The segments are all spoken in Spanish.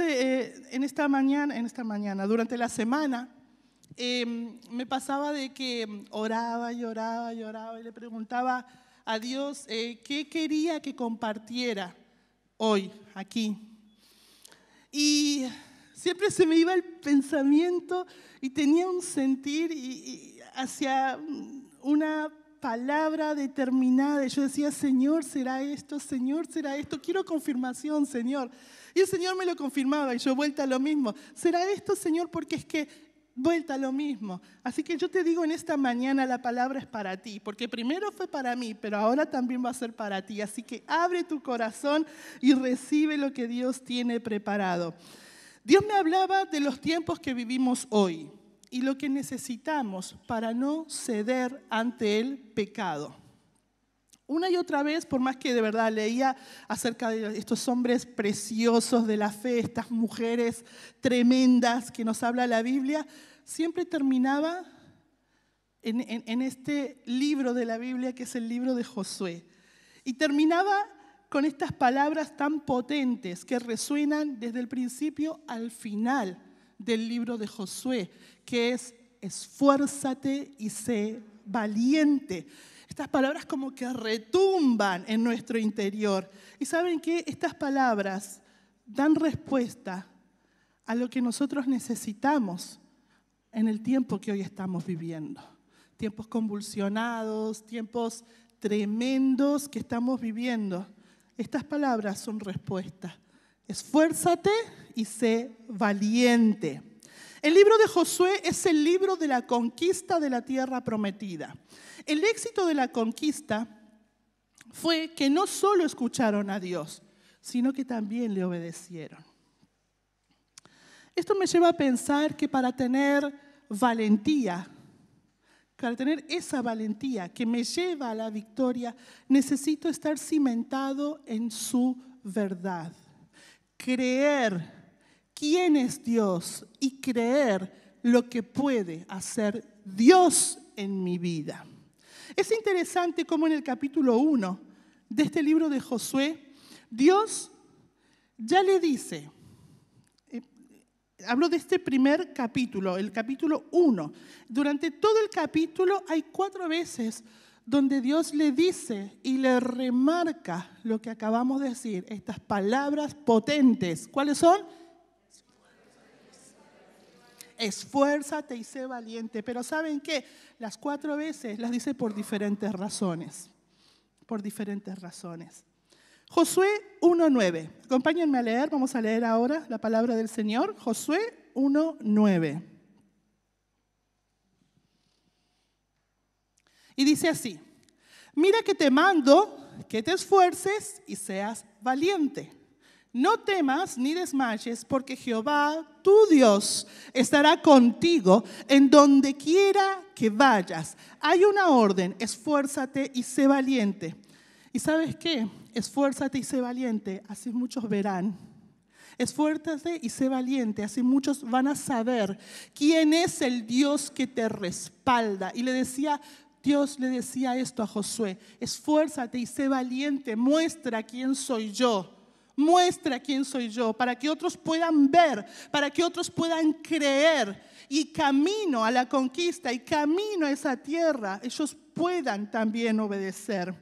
Eh, en esta mañana, en esta mañana, durante la semana, em, me pasaba de que oraba lloraba, lloraba y le preguntaba a Dios eh, qué quería que compartiera hoy, aquí. Y siempre se me iba el pensamiento y tenía un sentir hacia una palabra determinada. Yo decía, Señor, será esto, Señor, será esto. Quiero confirmación, Señor. Y el Señor me lo confirmaba y yo vuelta a lo mismo. ¿Será esto, Señor? Porque es que vuelta a lo mismo. Así que yo te digo en esta mañana la palabra es para ti, porque primero fue para mí, pero ahora también va a ser para ti. Así que abre tu corazón y recibe lo que Dios tiene preparado. Dios me hablaba de los tiempos que vivimos hoy y lo que necesitamos para no ceder ante el pecado una y otra vez, por más que de verdad leía acerca de estos hombres preciosos de la fe, estas mujeres tremendas que nos habla la Biblia, siempre terminaba en, este libro de la Biblia que es el libro de Josué. Y terminaba con estas palabras tan potentes que resuenan desde el principio al final del libro de Josué, que es esfuérzate y sé valiente. Estas palabras como que retumban en nuestro interior. Y saben que estas palabras dan respuesta a lo que nosotros necesitamos en el tiempo que hoy estamos viviendo. Tiempos convulsionados, tiempos tremendos que estamos viviendo. Estas palabras son respuesta. Esfuérzate y sé valiente. El libro de Josué es el libro de la conquista de la tierra prometida. El éxito de la conquista fue que no solo escucharon a Dios, sino que también le obedecieron. Esto me lleva a pensar que para tener valentía, para tener esa valentía que me lleva a la victoria, necesito estar cimentado en su verdad, creer quién es Dios y creer lo que puede hacer Dios en mi vida. Es interesante cómo en el capítulo 1 de este libro de Josué, Dios ya le dice, eh, hablo de este primer capítulo, el capítulo 1, durante todo el capítulo hay cuatro veces donde Dios le dice y le remarca lo que acabamos de decir, estas palabras potentes. ¿Cuáles son? esfuérzate y sé valiente. Pero ¿saben qué? Las cuatro veces las dice por diferentes razones. Por diferentes razones. Josué 1.9. Acompáñenme a leer, vamos a leer ahora la palabra del Señor. Josué 1.9. Y dice así, mira que te mando que te esfuerces y seas valiente. No temas ni desmayes, porque Jehová, tu Dios, estará contigo en donde quiera que vayas. Hay una orden, esfuérzate y sé valiente. ¿Y sabes qué? Esfuérzate y sé valiente, así muchos verán. Esfuérzate y sé valiente, así muchos van a saber quién es el Dios que te respalda. Y le decía, Dios le decía esto a Josué, esfuérzate y sé valiente, muestra quién soy yo muestra quién soy yo, para que otros puedan ver, para que otros puedan creer y camino a la conquista y camino a esa tierra, ellos puedan también obedecer.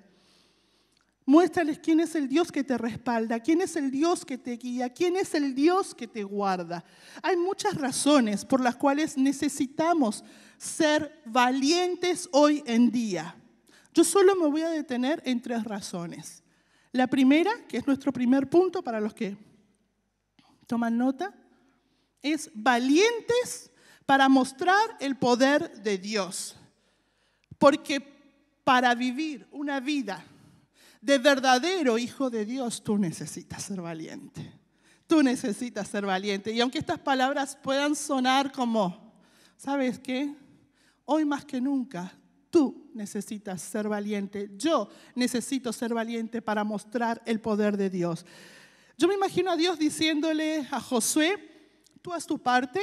Muéstrales quién es el Dios que te respalda, quién es el Dios que te guía, quién es el Dios que te guarda. Hay muchas razones por las cuales necesitamos ser valientes hoy en día. Yo solo me voy a detener en tres razones. La primera, que es nuestro primer punto para los que toman nota, es valientes para mostrar el poder de Dios. Porque para vivir una vida de verdadero hijo de Dios, tú necesitas ser valiente. Tú necesitas ser valiente. Y aunque estas palabras puedan sonar como, ¿sabes qué? Hoy más que nunca, tú necesitas ser valiente. Yo necesito ser valiente para mostrar el poder de Dios. Yo me imagino a Dios diciéndole a Josué, tú haz tu parte,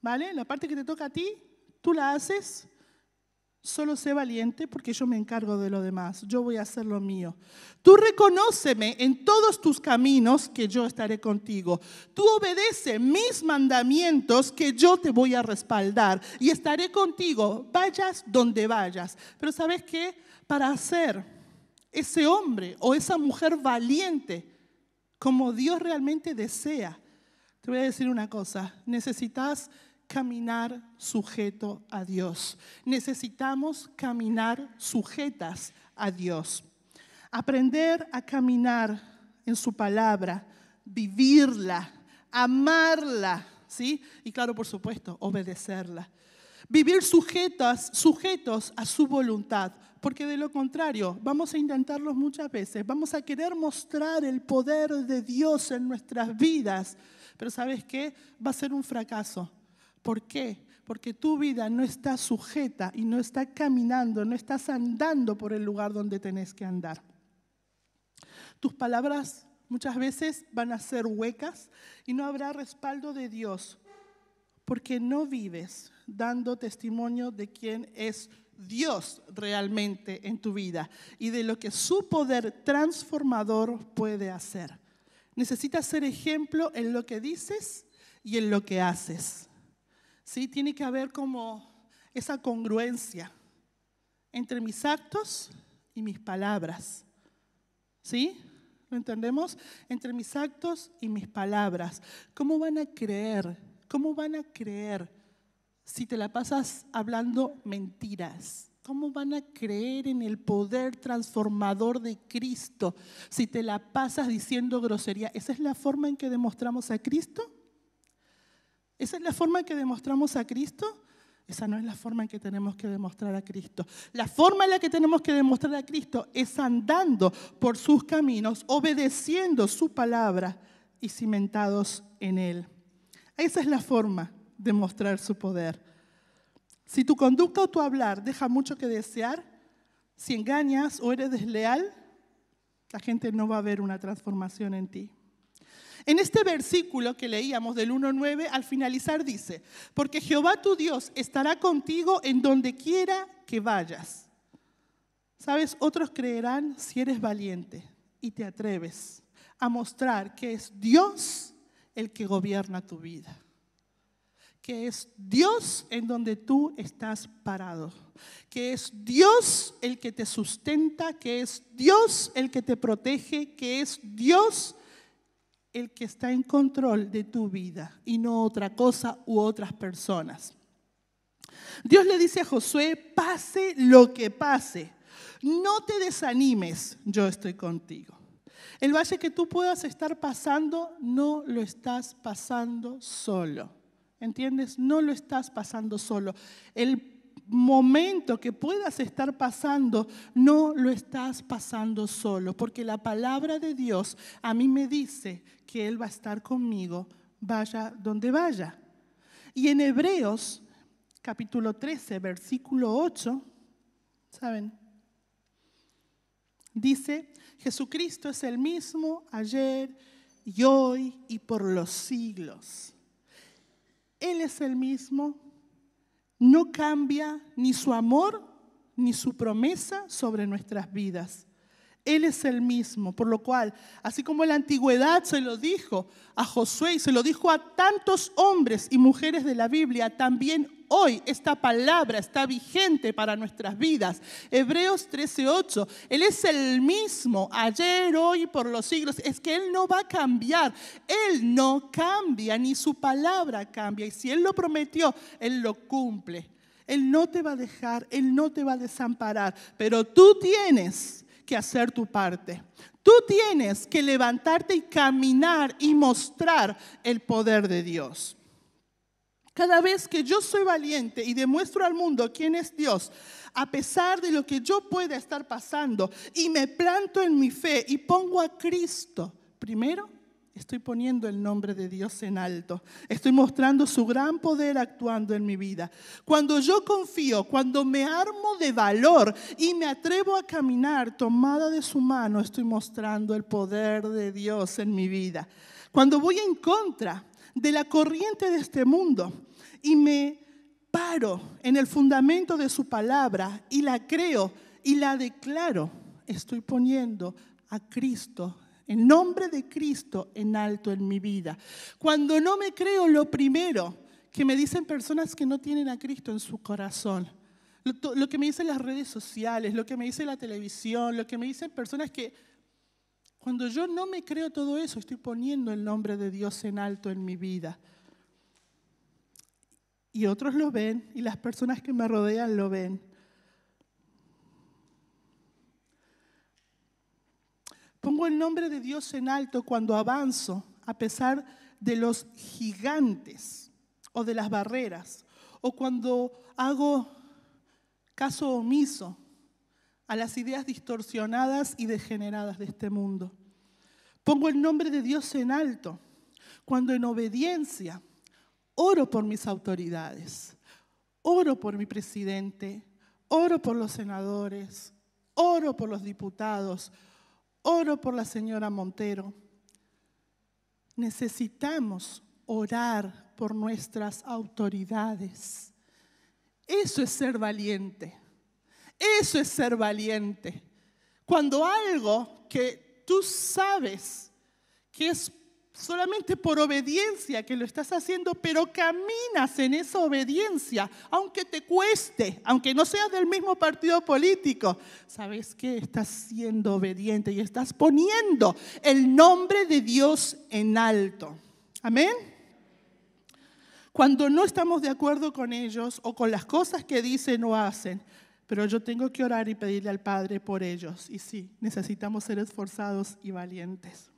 ¿vale? La parte que te toca a ti, tú la haces. Solo sé valiente porque yo me encargo de lo demás. Yo voy a hacer lo mío. Tú reconóceme en todos tus caminos que yo estaré contigo. Tú obedece mis mandamientos que yo te voy a respaldar y estaré contigo, vayas donde vayas. Pero ¿sabes qué? Para ser ese hombre o esa mujer valiente como Dios realmente desea, te voy a decir una cosa. Necesitas caminar sujeto a Dios. Necesitamos caminar sujetas a Dios. Aprender a caminar en su palabra, vivirla, amarla, ¿sí? Y claro, por supuesto, obedecerla. Vivir sujetos a su voluntad, porque de lo contrario vamos a intentarlo muchas veces, vamos a querer mostrar el poder de Dios en nuestras vidas, pero ¿sabes qué? Va a ser un fracaso, ¿Por qué? Porque tu vida no está sujeta y no está caminando, no estás andando por el lugar donde tenés que andar. Tus palabras muchas veces van a ser huecas y no habrá respaldo de Dios, porque no vives dando testimonio de quién es Dios realmente en tu vida y de lo que su poder transformador puede hacer. Necesitas ser ejemplo en lo que dices y en lo que haces. ¿sí? Tiene que haber como esa congruencia entre mis actos y mis palabras. ¿Sí? ¿Lo entendemos? Entre mis actos y mis palabras. ¿Cómo van a creer? ¿Cómo van a creer si te la pasas hablando mentiras? ¿Cómo van a creer en el poder transformador de Cristo si te la pasas diciendo grosería? ¿Esa es la forma en que demostramos a Cristo? ¿Esa es la forma en que demostramos a Cristo? Esa no es la forma en que tenemos que demostrar a Cristo. La forma en la que tenemos que demostrar a Cristo es andando por sus caminos, obedeciendo su palabra y cimentados en Él. Esa es la forma de mostrar su poder. Si tu conducta o tu hablar deja mucho que desear, si engañas o eres desleal, la gente no va a ver una transformación en ti. En este versículo que leíamos del 1.9, al finalizar dice, porque Jehová tu Dios estará contigo en donde quiera que vayas. Sabes, otros creerán si eres valiente y te atreves a mostrar que es Dios el que gobierna tu vida que es Dios en donde tú estás parado, que es Dios el que te sustenta, que es Dios el que te protege, que es Dios el que está en control de tu vida y no otra cosa u otras personas. Dios le dice a Josué, pase lo que pase, no te desanimes, yo estoy contigo. El valle que tú puedas estar pasando, no lo estás pasando solo. ¿Entiendes? No lo estás pasando solo. El momento que puedas estar pasando, no lo estás pasando solo, porque la palabra de Dios a mí me dice que Él va a estar conmigo, vaya donde vaya. Y en Hebreos capítulo 13, versículo 8, ¿saben? Dice, Jesucristo es el mismo ayer y hoy y por los siglos. Él es el mismo no cambia ni su amor ni su promesa sobre nuestras vidas. Él es el mismo, por lo cual, así como en la antigüedad se lo dijo a Josué y se lo dijo a tantos hombres y mujeres de la Biblia, también hoy esta palabra está vigente para nuestras vidas. Hebreos 13:8, Él es el mismo ayer, hoy, por los siglos. Es que Él no va a cambiar, Él no cambia, ni su palabra cambia. Y si Él lo prometió, Él lo cumple. Él no te va a dejar, Él no te va a desamparar, pero tú tienes que hacer tu parte. Tú tienes que levantarte y caminar y mostrar el poder de Dios. Cada vez que yo soy valiente y demuestro al mundo quién es Dios, a pesar de lo que yo pueda estar pasando, y me planto en mi fe y pongo a Cristo primero, Estoy poniendo el nombre de Dios en alto. Estoy mostrando su gran poder actuando en mi vida. Cuando yo confío, cuando me armo de valor y me atrevo a caminar tomada de su mano, estoy mostrando el poder de Dios en mi vida. Cuando voy en contra de la corriente de este mundo y me paro en el fundamento de su palabra y la creo y la declaro, estoy poniendo a Cristo el nombre de Cristo en alto en mi vida. Cuando no me creo, lo primero que me dicen personas que no tienen a Cristo en su corazón, lo, que me dicen las redes sociales, lo que me dice la televisión, lo que me dicen personas que cuando yo no me creo todo eso, estoy poniendo el nombre de Dios en alto en mi vida. Y otros lo ven y las personas que me rodean lo ven. Pongo el nombre de Dios en alto cuando avanzo a pesar de los gigantes o de las barreras o cuando hago caso omiso a las ideas distorsionadas y degeneradas de este mundo. Pongo el nombre de Dios en alto cuando en obediencia oro por mis autoridades, oro por mi presidente, oro por los senadores, oro por los diputados, Oro por la señora Montero. Necesitamos orar por nuestras autoridades. Eso es ser valiente. Eso es ser valiente. Cuando algo que tú sabes que es solamente por obediencia que lo estás haciendo, pero caminas en esa obediencia, aunque te cueste, aunque no seas del mismo partido político. ¿Sabes qué? Estás siendo obediente y estás poniendo el nombre de Dios en alto. Amén. Cuando no estamos de acuerdo con ellos o con las cosas que dicen o hacen, pero yo tengo que orar y pedirle al Padre por ellos. Y sí, necesitamos ser esforzados y valientes.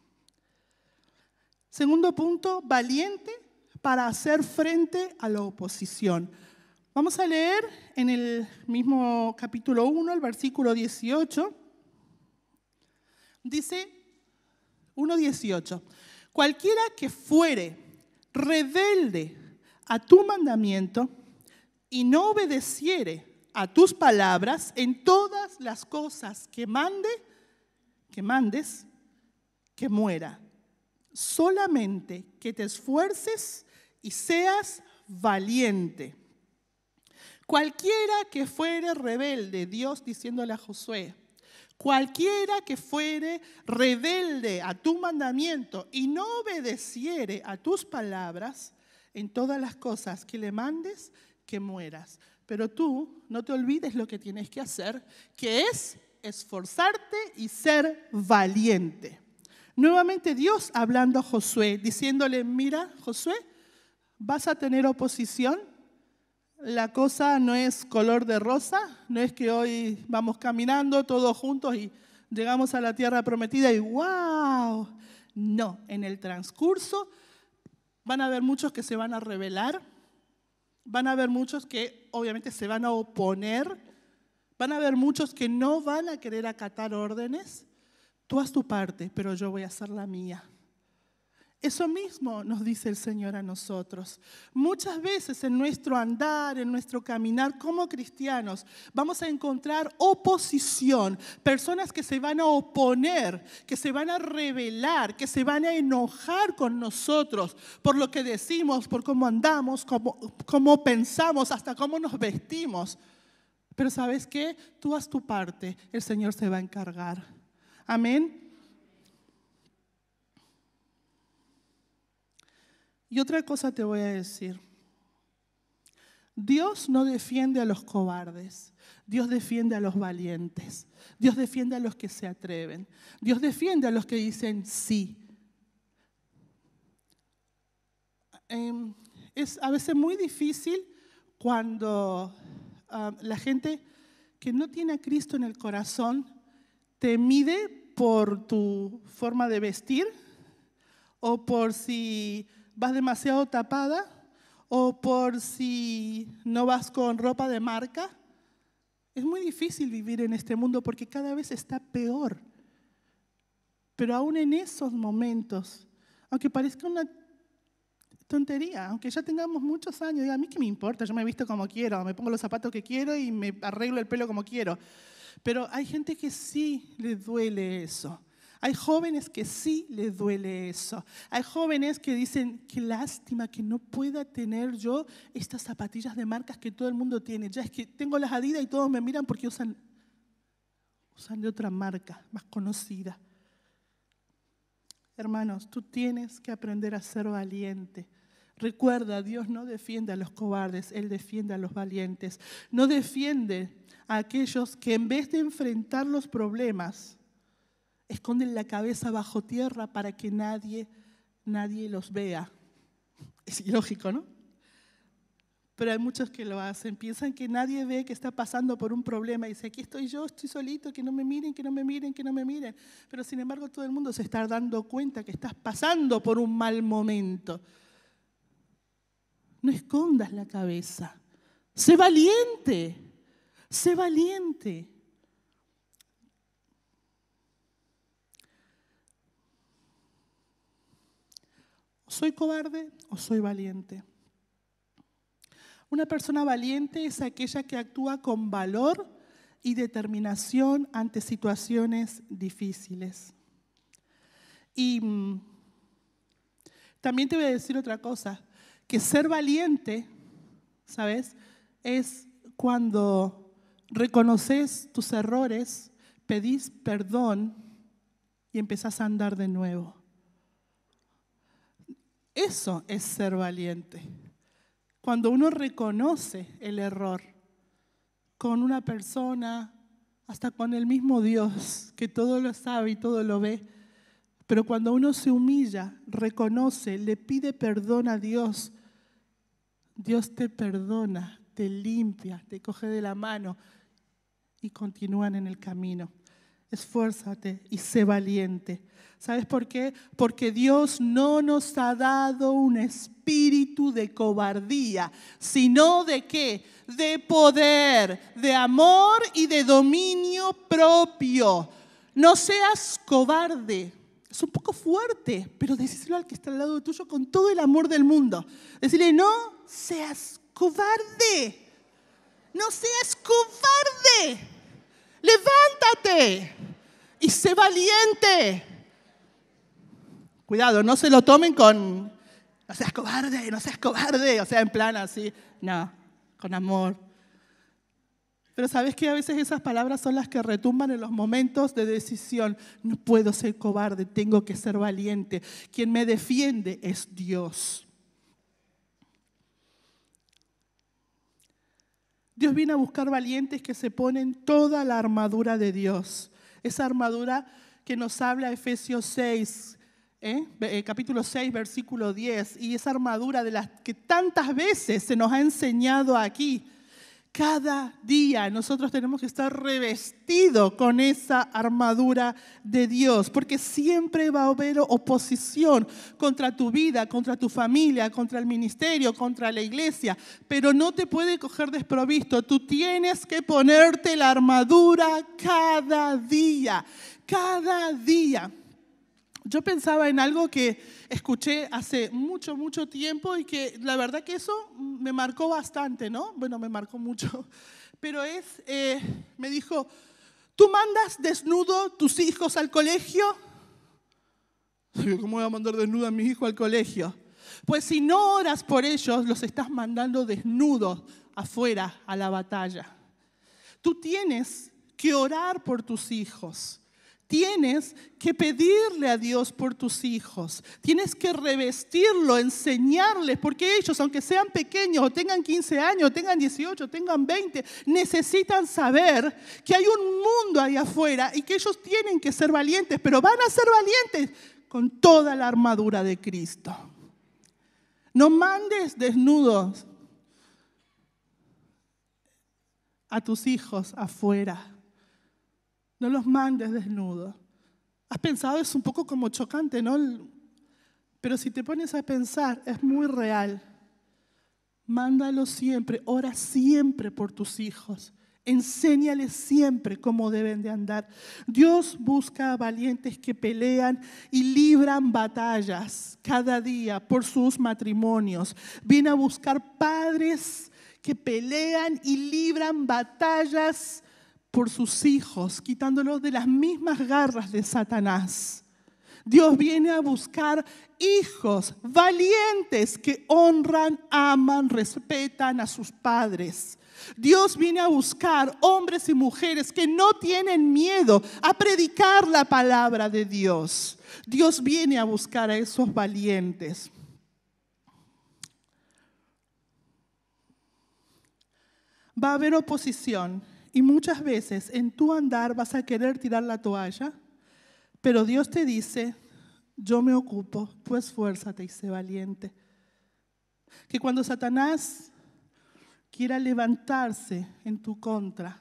Segundo punto, valiente para hacer frente a la oposición. Vamos a leer en el mismo capítulo 1, el versículo 18. Dice 1.18, cualquiera que fuere rebelde a tu mandamiento y no obedeciere a tus palabras en todas las cosas que mande, que mandes, que muera solamente que te esfuerces y seas valiente. Cualquiera que fuere rebelde, Dios diciéndole a Josué, cualquiera que fuere rebelde a tu mandamiento y no obedeciere a tus palabras en todas las cosas que le mandes, que mueras. Pero tú no te olvides lo que tienes que hacer, que es esforzarte y ser valiente. Nuevamente Dios hablando a Josué, diciéndole, mira Josué, vas a tener oposición, la cosa no es color de rosa, no es que hoy vamos caminando todos juntos y llegamos a la tierra prometida y wow, no, en el transcurso van a haber muchos que se van a rebelar, van a haber muchos que obviamente se van a oponer, van a haber muchos que no van a querer acatar órdenes, tú haz tu parte, pero yo voy a hacer la mía. Eso mismo nos dice el Señor a nosotros. Muchas veces en nuestro andar, en nuestro caminar como cristianos, vamos a encontrar oposición, personas que se van a oponer, que se van a rebelar, que se van a enojar con nosotros por lo que decimos, por cómo andamos, cómo, pensamos, hasta cómo nos vestimos. Pero sabes qué, tú haz tu parte, el Señor se va a encargar. Amén. Y otra cosa te voy a decir. Dios no defiende a los cobardes, Dios defiende a los valientes, Dios defiende a los que se atreven, Dios defiende a los que dicen sí. Em, es a veces muy difícil cuando ah, la gente que no tiene a Cristo en el corazón te mide por tu forma de vestir o por si vas demasiado tapada o por si no vas con ropa de marca. Es muy difícil vivir en este mundo porque cada vez está peor. Pero aún en esos momentos, aunque parezca una tontería, aunque ya tengamos muchos años, a mí qué me importa, yo me visto como quiero, me pongo los zapatos que quiero y me arreglo el pelo como quiero. Pero hay gente que sí le duele eso. Hay jóvenes que sí le duele eso. Hay jóvenes que dicen, qué lástima que no pueda tener yo estas zapatillas de marcas que todo el mundo tiene. Ya es que tengo las Adidas y todos me miran porque usan de otra marca más conocida. Hermanos, tú tienes que aprender a ser valiente Recuerda, Dios no defiende a los cobardes, Él defiende a los valientes. No defiende a aquellos que en vez de enfrentar los problemas, esconden la cabeza bajo tierra para que nadie, nadie los vea. Es ilógico, ¿no? Pero hay muchos que lo hacen. Piensan que nadie ve que está pasando por un problema. Y dice, aquí estoy yo, estoy solito, que no me miren, que no me miren, que no me miren. Pero sin embargo todo el mundo se está dando cuenta que estás pasando por un mal momento. No escondas la cabeza. Sé valiente. Sé valiente. ¿Soy cobarde o soy valiente? Una persona valiente es aquella que actúa con valor y determinación ante situaciones difíciles. Y mm, también te voy a decir otra cosa que ser valiente, ¿sabes? Es cuando reconoces tus errores, pedís perdón y empezás a andar de nuevo. Eso es ser valiente. Cuando uno reconoce el error con una persona, hasta con el mismo Dios, que todo lo sabe y todo lo ve. Pero cuando uno se humilla, reconoce, le pide perdón a Dios, Dios te perdona, te limpia, te coge de la mano y continúan en el camino. Esfuérzate y sé valiente. ¿Sabes por qué? Porque Dios no nos ha dado un espíritu de cobardía, sino de qué? De poder, de amor y de dominio propio. No seas cobarde, es un poco fuerte, pero decíselo al que está al lado tuyo con todo el amor del mundo. Decirle, no seas cobarde, no seas cobarde, levántate y sé valiente. Cuidado, no se lo tomen con, no seas cobarde, no seas cobarde, o sea, en plan así, no, con amor, pero sabes que a veces esas palabras son las que retumban en los momentos de decisión. No puedo ser cobarde, tengo que ser valiente. Quien me defiende es Dios. Dios viene a buscar valientes que se ponen toda la armadura de Dios. Esa armadura que nos habla Efesios 6, ¿eh? Eh, capítulo 6, versículo 10. Y esa armadura de las que tantas veces se nos ha enseñado aquí. Cada día nosotros tenemos que estar revestido con esa armadura de Dios, porque siempre va a haber oposición contra tu vida, contra tu familia, contra el ministerio, contra la iglesia, pero no te puede coger desprovisto. Tú tienes que ponerte la armadura cada día, cada día yo pensaba en algo que escuché hace mucho, mucho tiempo y que la verdad que eso me marcó bastante, ¿no? Bueno, me marcó mucho, pero es, eh, me dijo, ¿tú mandas desnudo tus hijos al colegio? ¿Cómo voy a mandar desnudo a mis hijos al colegio? Pues si no oras por ellos, los estás mandando desnudos afuera a la batalla. Tú tienes que orar por tus hijos. Tienes que pedirle a Dios por tus hijos. Tienes que revestirlo, enseñarles, porque ellos, aunque sean pequeños, o tengan 15 años, tengan 18, tengan 20, necesitan saber que hay un mundo ahí afuera y que ellos tienen que ser valientes, pero van a ser valientes con toda la armadura de Cristo. No mandes desnudos a tus hijos afuera no los mandes desnudo. ¿Has pensado? Es un poco como chocante, ¿no? Pero si te pones a pensar, es muy real. Mándalo siempre, ora siempre por tus hijos. Enséñales siempre cómo deben de andar. Dios busca valientes que pelean y libran batallas cada día por sus matrimonios. Viene a buscar padres que pelean y libran batallas por sus hijos, quitándolos de las mismas garras de Satanás. Dios viene a buscar hijos valientes que honran, aman, respetan a sus padres. Dios viene a buscar hombres y mujeres que no tienen miedo a predicar la palabra de Dios. Dios viene a buscar a esos valientes. Va a haber oposición, y muchas veces en tu andar vas a querer tirar la toalla, pero Dios te dice, yo me ocupo, tú esfuérzate y sé valiente. Que cuando Satanás quiera levantarse en tu contra,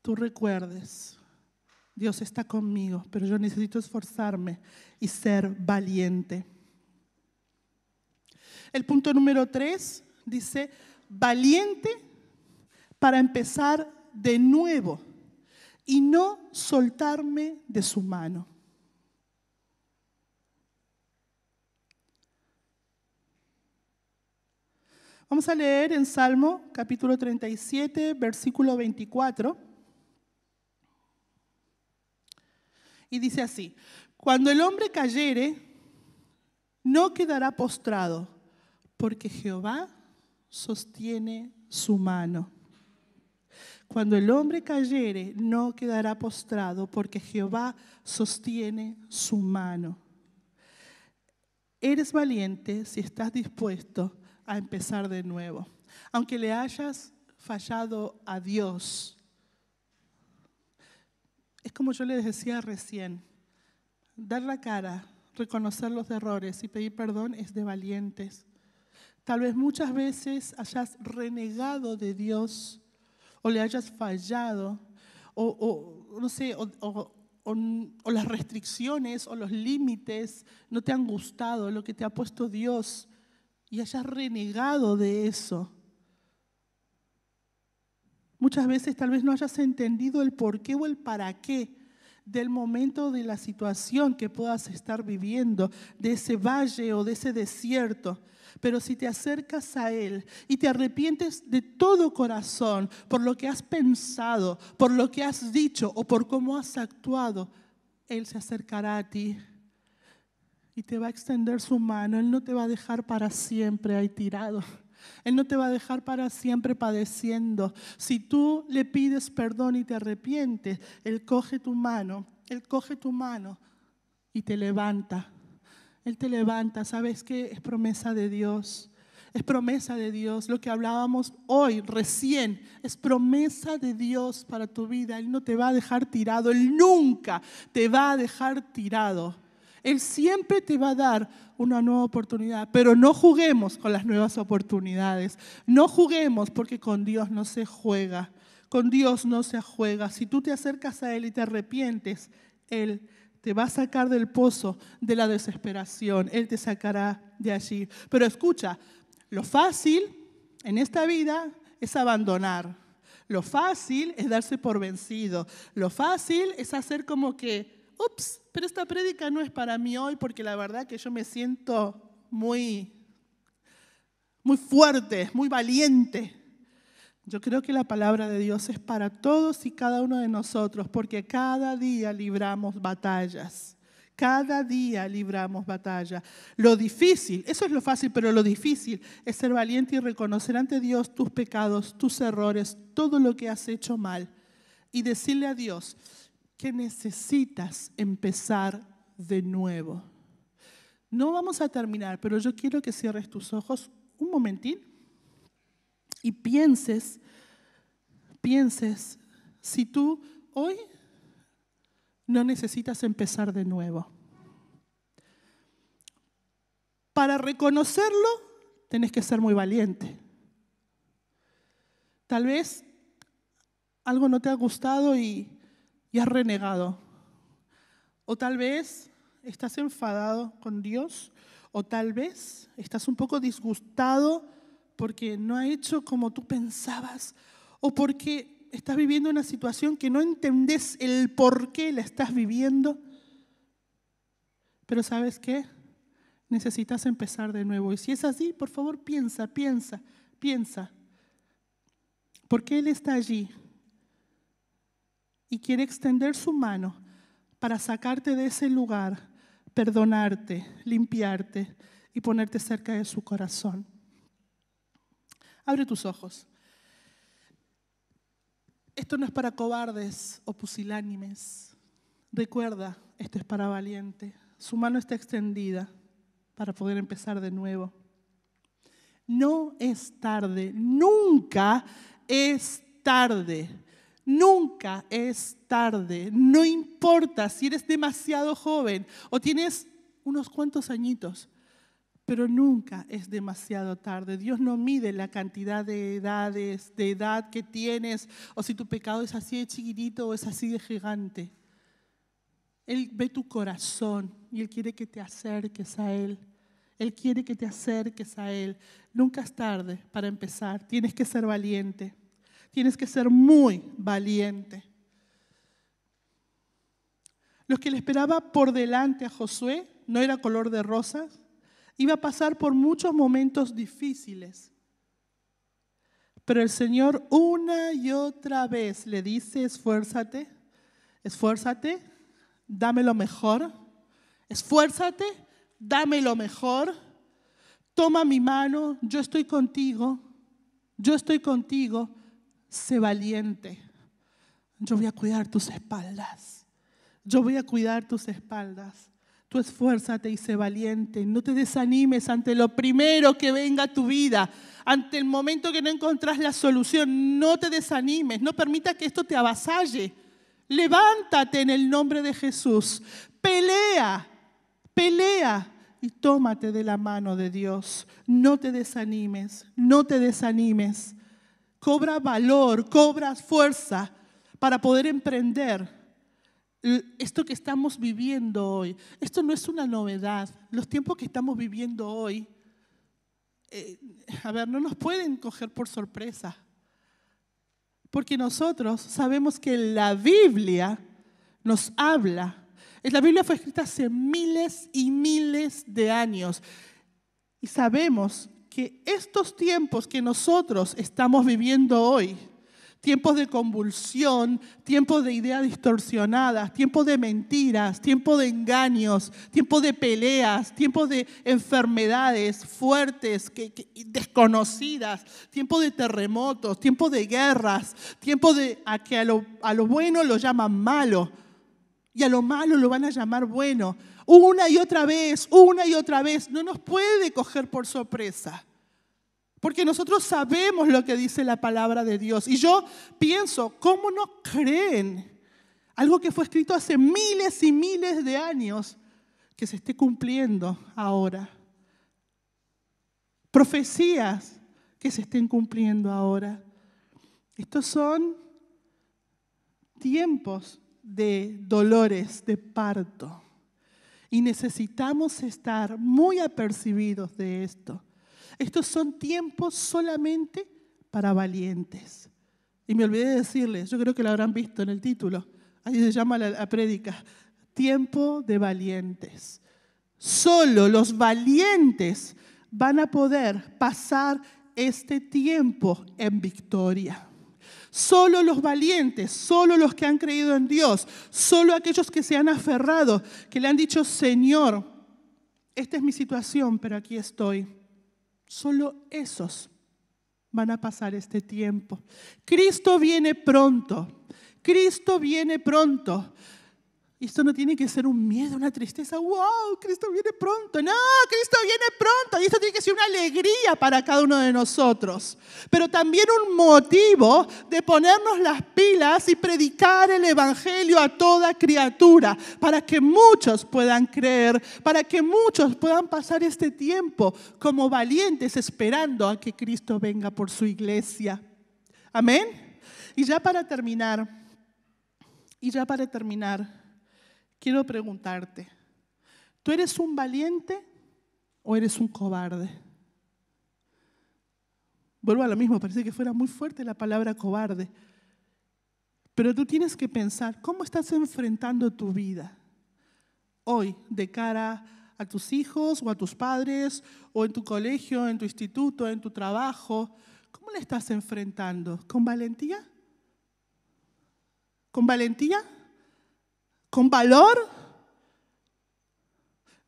tú recuerdes, Dios está conmigo, pero yo necesito esforzarme y ser valiente. El punto número tres dice, valiente para empezar de nuevo y no soltarme de su mano. Vamos a leer en Salmo capítulo 37, versículo 24. Y dice así, cuando el hombre cayere, no quedará postrado, porque Jehová sostiene su mano. Cuando el hombre cayere, no quedará postrado, porque Jehová sostiene su mano. Eres valiente si estás dispuesto a empezar de nuevo. Aunque le hayas fallado a Dios, es como yo les decía recién, dar la cara, reconocer los errores y pedir perdón es de valientes. Tal vez muchas veces hayas renegado de Dios o le hayas fallado, o, no sé, o, las restricciones o los límites no te han gustado, lo que te ha puesto Dios, y hayas renegado de eso. Muchas veces tal vez no hayas entendido el por qué o el para qué del momento de la situación que puedas estar viviendo, de ese valle o de ese desierto. Pero si te acercas a Él y te arrepientes de todo corazón por lo que has pensado, por lo que has dicho o por cómo has actuado, Él se acercará a ti y te va a extender su mano. Él no te va a dejar para siempre ahí tirado. Él no te va a dejar para siempre padeciendo. Si tú le pides perdón y te arrepientes, Él coge tu mano, Él coge tu mano y te levanta él te levanta, ¿sabes qué? Es promesa de Dios. Es promesa de Dios. Lo que hablábamos hoy, recién, es promesa de Dios para tu vida. Él no te va a dejar tirado. Él nunca te va a dejar tirado. Él siempre te va a dar una nueva oportunidad, pero no juguemos con las nuevas oportunidades. No juguemos porque con Dios no se juega. Con Dios no se juega. Si tú te acercas a Él y te arrepientes, Él te va a sacar del pozo de la desesperación. Él te sacará de allí. Pero escucha, lo fácil en esta vida es abandonar. Lo fácil es darse por vencido. Lo fácil es hacer como que, ups, pero esta prédica no es para mí hoy porque la verdad que yo me siento muy, muy fuerte, muy valiente. Yo creo que la palabra de Dios es para todos y cada uno de nosotros, porque cada día libramos batallas. Cada día libramos batalla. Lo difícil, eso es lo fácil, pero lo difícil es ser valiente y reconocer ante Dios tus pecados, tus errores, todo lo que has hecho mal. Y decirle a Dios que necesitas empezar de nuevo. No vamos a terminar, pero yo quiero que cierres tus ojos un momentín y pienses, pienses si tú hoy no necesitas empezar de nuevo. Para reconocerlo, tenés que ser muy valiente. Tal vez algo no te ha gustado y, y has renegado. O tal vez estás enfadado con Dios. O tal vez estás un poco disgustado porque no ha hecho como tú pensabas o porque estás viviendo una situación que no entendés el por qué la estás viviendo. Pero sabes qué? Necesitas empezar de nuevo. Y si es así, por favor, piensa, piensa, piensa. Porque Él está allí y quiere extender su mano para sacarte de ese lugar, perdonarte, limpiarte y ponerte cerca de su corazón. Abre tus ojos. Esto no es para cobardes o pusilánimes. Recuerda, esto es para valiente. Su mano está extendida para poder empezar de nuevo. No es tarde, nunca es tarde, nunca es tarde. No importa si eres demasiado joven o tienes unos cuantos añitos, pero nunca es demasiado tarde. Dios no mide la cantidad de edades, de edad que tienes, o si tu pecado es así de chiquitito o es así de gigante. Él ve tu corazón y Él quiere que te acerques a Él. Él quiere que te acerques a Él. Nunca es tarde para empezar. Tienes que ser valiente. Tienes que ser muy valiente. Los que le esperaba por delante a Josué no era color de rosas, Iba a pasar por muchos momentos difíciles. Pero el Señor una y otra vez le dice, esfuérzate, esfuérzate, dame lo mejor, esfuérzate, dame lo mejor, toma mi mano, yo estoy contigo, yo estoy contigo, sé valiente, yo voy a cuidar tus espaldas, yo voy a cuidar tus espaldas. Tu esfuérzate y sé valiente, no te desanimes ante lo primero que venga a tu vida, ante el momento que no encontrás la solución, no te desanimes, no permita que esto te avasalle. Levántate en el nombre de Jesús, pelea, pelea y tómate de la mano de Dios. No te desanimes, no te desanimes. Cobra valor, cobra fuerza para poder emprender esto que estamos viviendo hoy, esto no es una novedad. Los tiempos que estamos viviendo hoy, eh, a ver, no nos pueden coger por sorpresa. Porque nosotros sabemos que la Biblia nos habla. La Biblia fue escrita hace miles y miles de años. Y sabemos que estos tiempos que nosotros estamos viviendo hoy, tiempos de convulsión, tiempos de ideas distorsionadas, tiempos de mentiras, tiempos de engaños, tiempos de peleas, tiempos de enfermedades fuertes, que, desconocidas, tiempos de terremotos, tiempos de guerras, tiempos de a que a lo, a lo bueno lo llaman malo y a lo malo lo van a llamar bueno. Una y otra vez, una y otra vez, no nos puede coger por sorpresa. Porque nosotros sabemos lo que dice la palabra de Dios. Y yo pienso, ¿cómo no creen algo que fue escrito hace miles y miles de años que se esté cumpliendo ahora? Profecías que se estén cumpliendo ahora. Estos son tiempos de dolores, de parto. Y necesitamos estar muy apercibidos de esto. Estos son tiempos solamente para valientes. Y me olvidé de decirles, yo creo que lo habrán visto en el título, ahí se llama la, la prédica, tiempo de valientes. Solo los valientes van a poder pasar este tiempo en victoria. Solo los valientes, solo los que han creído en Dios, solo aquellos que se han aferrado, que le han dicho, Señor, esta es mi situación, pero aquí estoy. Solo esos van a pasar este tiempo. Cristo viene pronto. Cristo viene pronto. Y esto no tiene que ser un miedo, una tristeza. ¡Wow! Cristo viene pronto. No, Cristo viene pronto. Y esto tiene que ser una alegría para cada uno de nosotros. Pero también un motivo de ponernos las pilas y predicar el Evangelio a toda criatura. Para que muchos puedan creer. Para que muchos puedan pasar este tiempo como valientes esperando a que Cristo venga por su iglesia. Amén. Y ya para terminar. Y ya para terminar quiero preguntarte, ¿tú eres un valiente o eres un cobarde? Vuelvo a lo mismo, parece que fuera muy fuerte la palabra cobarde. Pero tú tienes que pensar, ¿cómo estás enfrentando tu vida hoy de cara a tus hijos o a tus padres o en tu colegio, en tu instituto, en tu trabajo? ¿Cómo le estás enfrentando? ¿Con valentía? ¿Con valentía? ¿Con valor?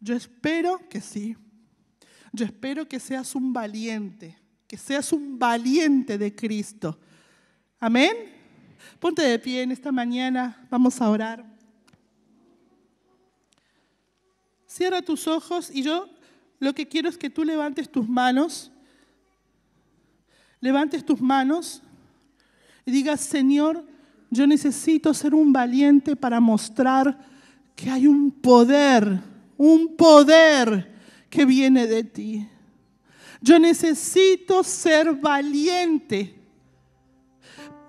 Yo espero que sí. Yo espero que seas un valiente, que seas un valiente de Cristo. Amén. Ponte de pie en esta mañana, vamos a orar. Cierra tus ojos y yo lo que quiero es que tú levantes tus manos, levantes tus manos y digas, Señor, yo necesito ser un valiente para mostrar que hay un poder, un poder que viene de ti. Yo necesito ser valiente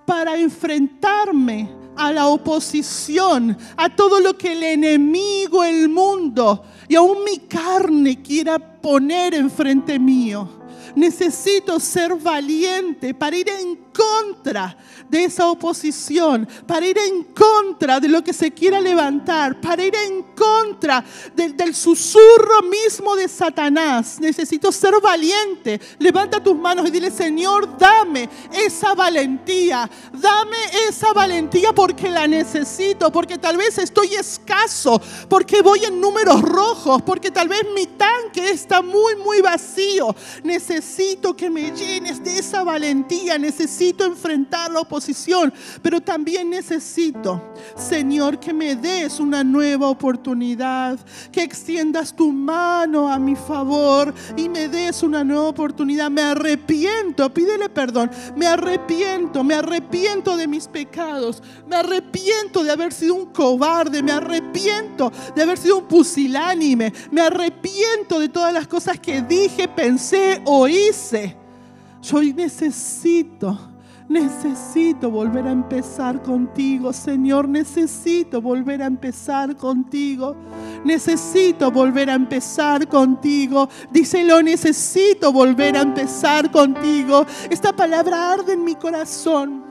para enfrentarme a la oposición, a todo lo que el enemigo, el mundo y aún mi carne quiera poner enfrente mío. Necesito ser valiente para ir en contra de esa oposición, para ir en contra de lo que se quiera levantar, para ir en contra del susurro mismo de Satanás. Necesito ser valiente. Levanta tus manos y dile, Señor, dame esa valentía, dame esa valentía porque la necesito, porque tal vez estoy escaso, porque voy en números rojos, porque tal vez mi tanque está muy, muy vacío. Necesito que me llenes de esa valentía, necesito necesito enfrentar la oposición, pero también necesito, Señor, que me des una nueva oportunidad, que extiendas tu mano a mi favor y me des una nueva oportunidad. Me arrepiento, pídele perdón, me arrepiento, me arrepiento de mis pecados, me arrepiento de haber sido un cobarde, me arrepiento de haber sido un pusilánime, me arrepiento de todas las cosas que dije, pensé o hice. Yo necesito Necesito volver a empezar contigo, Señor. Necesito volver a empezar contigo. Necesito volver a empezar contigo. Díselo, necesito volver a empezar contigo. Esta palabra arde en mi corazón.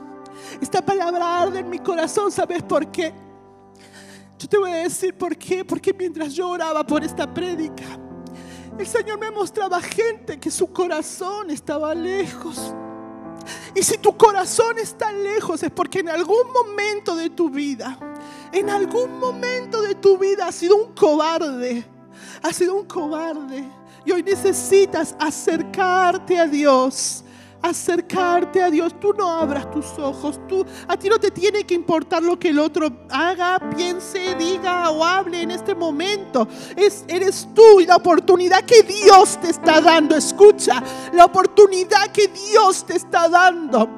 Esta palabra arde en mi corazón. ¿Sabes por qué? Yo te voy a decir por qué. Porque mientras yo oraba por esta prédica, el Señor me mostraba gente que su corazón estaba lejos y si tu corazón está lejos es porque en algún momento de tu vida, en algún momento de tu vida has sido un cobarde, has sido un cobarde. Y hoy necesitas acercarte a Dios acercarte a Dios. Tú no abras tus ojos. Tú, a ti no te tiene que importar lo que el otro haga, piense, diga o hable en este momento. Es, eres tú y la oportunidad que Dios te está dando. Escucha, la oportunidad que Dios te está dando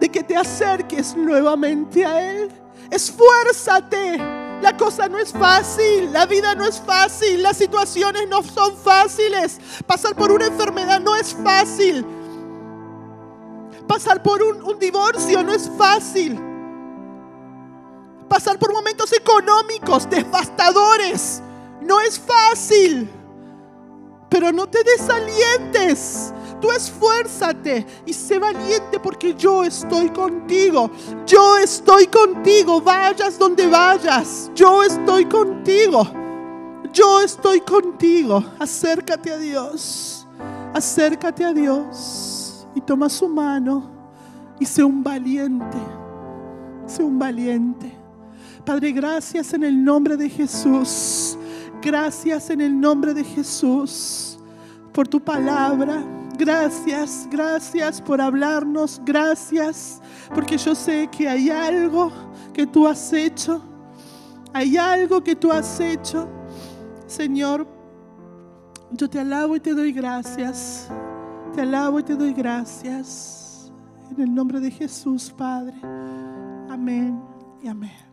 de que te acerques nuevamente a Él. Esfuérzate. La cosa no es fácil, la vida no es fácil, las situaciones no son fáciles, pasar por una enfermedad no es fácil, Pasar por un, divorcio no es fácil. Pasar por momentos económicos devastadores no es fácil. Pero no te desalientes. Tú esfuérzate y sé valiente porque yo estoy contigo. Yo estoy contigo. Vayas donde vayas. Yo estoy contigo. Yo estoy contigo. Acércate a Dios. Acércate a Dios y toma su mano y sé un valiente, sé un valiente. Padre, gracias en el nombre de Jesús. Gracias en el nombre de Jesús por tu palabra. Gracias, gracias por hablarnos. Gracias porque yo sé que hay algo que tú has hecho. Hay algo que tú has hecho. Señor, yo te alabo y te doy gracias te alabo y te doy gracias. En el nombre de Jesús, Padre. Amén y amén.